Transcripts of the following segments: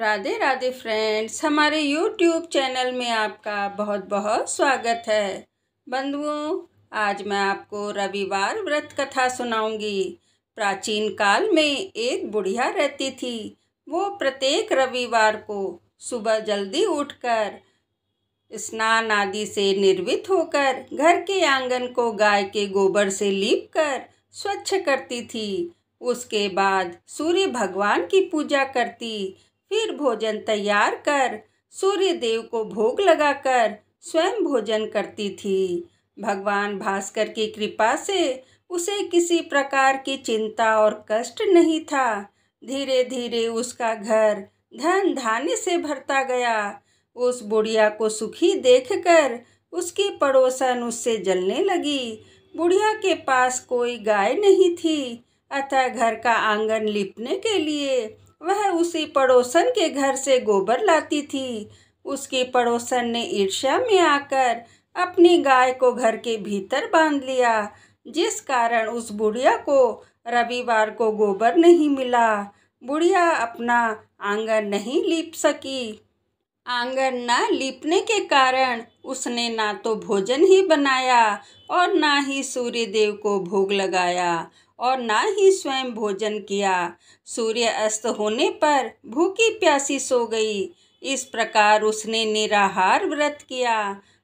Radhe Radhe friends हमारे YouTube channel में आपका बहुत बहुत स्वागत है बंधुओं आज मैं आपको रविवार व्रत कथा सुनाऊंगी प्राचीन काल में एक बुढ़िया रहती थी वो प्रत्येक रविवार को सुबह जल्दी उठकर स्नान आदि से निर्वित होकर घर के आंगन को गाय के गोबर से लीप कर स्वच्छ करती थी उसके बाद सूर्य भगवान की पूजा करती फिर भोजन तैयार कर सूर्य देव को भोग लगाकर स्वयं भोजन करती थी भगवान भास्कर की कृपा से उसे किसी प्रकार की चिंता और कष्ट नहीं था धीरे धीरे उसका घर धन धान्य से भरता गया उस बुढ़िया को सुखी देखकर उसकी पड़ोसन उससे जलने लगी बुढ़िया के पास कोई गाय नहीं थी अतः घर का आंगन लिपने के लिए वह उसी पड़ोसन के घर से गोबर लाती थी उसकी पड़ोसन ने ईर्ष्या में आकर अपनी गाय को घर के भीतर बांध लिया जिस कारण उस बुढ़िया को रविवार को गोबर नहीं मिला बुढ़िया अपना आंगन नहीं लीप सकी आंगन न लीपने के कारण उसने ना तो भोजन ही बनाया और ना ही सूर्य देव को भोग लगाया और ना ही स्वयं भोजन किया सूर्य अस्त होने पर भूखी प्यासी सो गई इस प्रकार उसने निराहार व्रत किया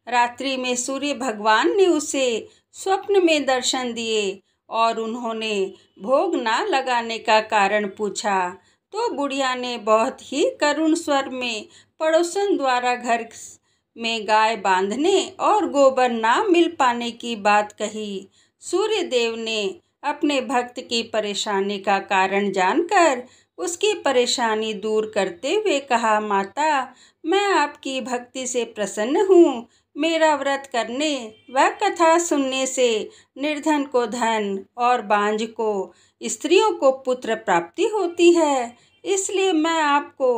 रात्रि में सूर्य भगवान ने उसे स्वप्न में दर्शन दिए और उन्होंने भोग ना लगाने का कारण पूछा तो बुढ़िया ने बहुत ही करुण स्वर में पड़ोसन द्वारा घर में गाय बांधने और गोबर ना मिल पाने की बात कही सूर्य देव ने अपने भक्त की परेशानी का कारण जानकर उसकी परेशानी दूर करते हुए कहा माता मैं आपकी भक्ति से प्रसन्न हूँ मेरा व्रत करने व कथा सुनने से निर्धन को धन और बांझ को स्त्रियों को पुत्र प्राप्ति होती है इसलिए मैं आपको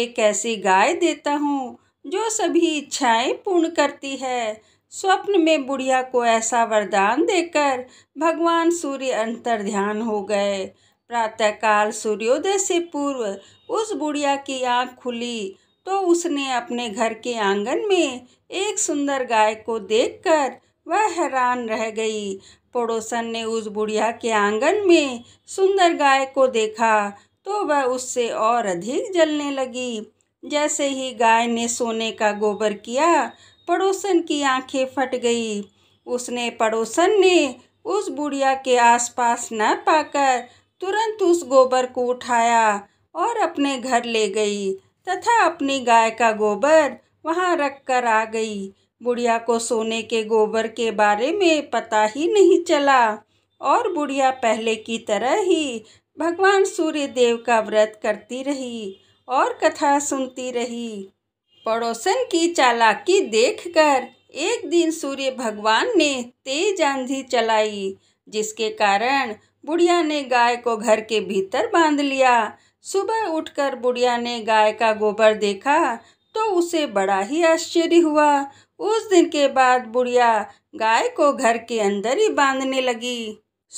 एक ऐसी गाय देता हूँ जो सभी इच्छाएं पूर्ण करती है स्वप्न में बुढ़िया को ऐसा वरदान देकर भगवान सूर्य अंतर ध्यान हो गए प्रातःकाल सूर्योदय से पूर्व उस बुढ़िया की आँख खुली तो उसने अपने घर के आंगन में एक सुंदर गाय को देखकर वह हैरान रह गई पड़ोसन ने उस बुढ़िया के आंगन में सुंदर गाय को देखा तो वह उससे और अधिक जलने लगी जैसे ही गाय ने सोने का गोबर किया पड़ोसन की आंखें फट गई उसने पड़ोसन ने उस बुढ़िया के आसपास न पाकर तुरंत उस गोबर को उठाया और अपने घर ले गई तथा अपनी गाय का गोबर वहाँ रख कर आ गई बुढ़िया को सोने के गोबर के बारे में पता ही नहीं चला और बुढ़िया पहले की तरह ही भगवान सूर्य देव का व्रत करती रही और कथा सुनती रही पड़ोसन की चालाकी देखकर एक दिन सूर्य भगवान ने तेज आंधी चलाई जिसके कारण बुढ़िया ने गाय को घर के भीतर बांध लिया सुबह उठकर बुढ़िया ने गाय का गोबर देखा तो उसे बड़ा ही आश्चर्य हुआ उस दिन के बाद बुढ़िया गाय को घर के अंदर ही बांधने लगी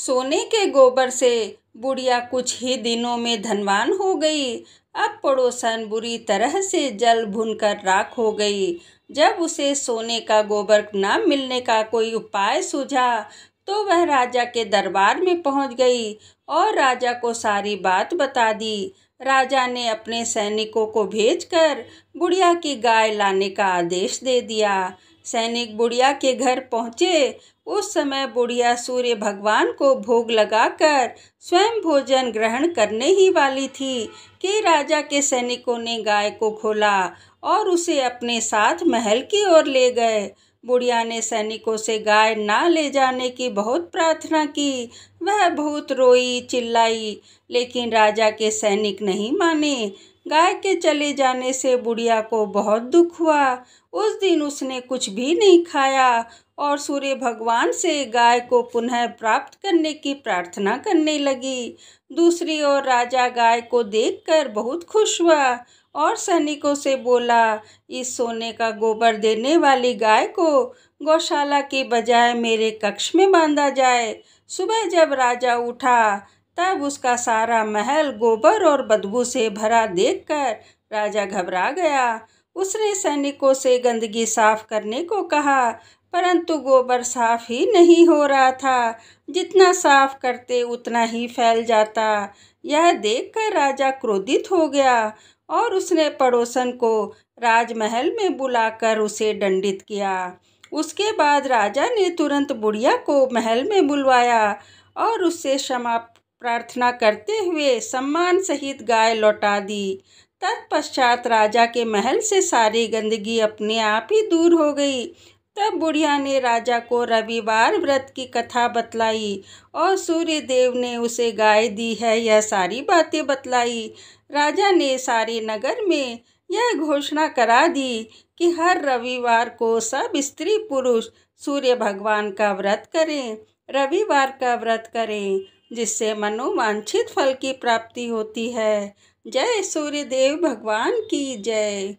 सोने के गोबर से बुढ़िया कुछ ही दिनों में धनवान हो गई अब पड़ोसन बुरी तरह से जल भुनकर राख हो गई जब उसे सोने का गोबर न मिलने का कोई उपाय सूझा तो वह राजा के दरबार में पहुंच गई और राजा को सारी बात बता दी राजा ने अपने सैनिकों को भेजकर बुढ़िया की गाय लाने का आदेश दे दिया सैनिक बुढ़िया के घर पहुंचे उस समय बुढ़िया सूर्य भगवान को भोग लगाकर स्वयं भोजन ग्रहण करने ही वाली थी कि राजा के सैनिकों ने गाय को खोला और उसे अपने साथ महल की ओर ले गए बुढ़िया ने सैनिकों से गाय ना ले जाने की बहुत प्रार्थना की वह बहुत रोई चिल्लाई लेकिन राजा के सैनिक नहीं माने गाय के चले जाने से बुढ़िया को बहुत दुख हुआ उस दिन उसने कुछ भी नहीं खाया और सूर्य भगवान से गाय को पुनः प्राप्त करने की प्रार्थना करने लगी दूसरी ओर राजा गाय को देखकर बहुत खुश हुआ और सैनिकों से बोला इस सोने का गोबर देने वाली गाय को गौशाला के बजाय मेरे कक्ष में बांधा जाए सुबह जब राजा उठा तब उसका सारा महल गोबर और बदबू से भरा देखकर राजा घबरा गया उसने सैनिकों से गंदगी साफ करने को कहा परंतु गोबर साफ ही नहीं हो रहा था जितना साफ करते उतना ही फैल जाता यह देखकर राजा क्रोधित हो गया और उसने पड़ोसन को राजमहल में बुलाकर उसे दंडित किया उसके बाद राजा ने तुरंत बुढ़िया को महल में बुलवाया और उससे क्षमा प्रार्थना करते हुए सम्मान सहित गाय लौटा दी तत्पश्चात राजा के महल से सारी गंदगी अपने आप ही दूर हो गई तब बुढ़िया ने राजा को रविवार व्रत की कथा बतलाई और सूर्य देव ने उसे गाय दी है यह सारी बातें बतलाई राजा ने सारे नगर में यह घोषणा करा दी कि हर रविवार को सब स्त्री पुरुष सूर्य भगवान का व्रत करें रविवार का व्रत करें जिससे मनोवांछित फल की प्राप्ति होती है जय सूर्य देव भगवान की जय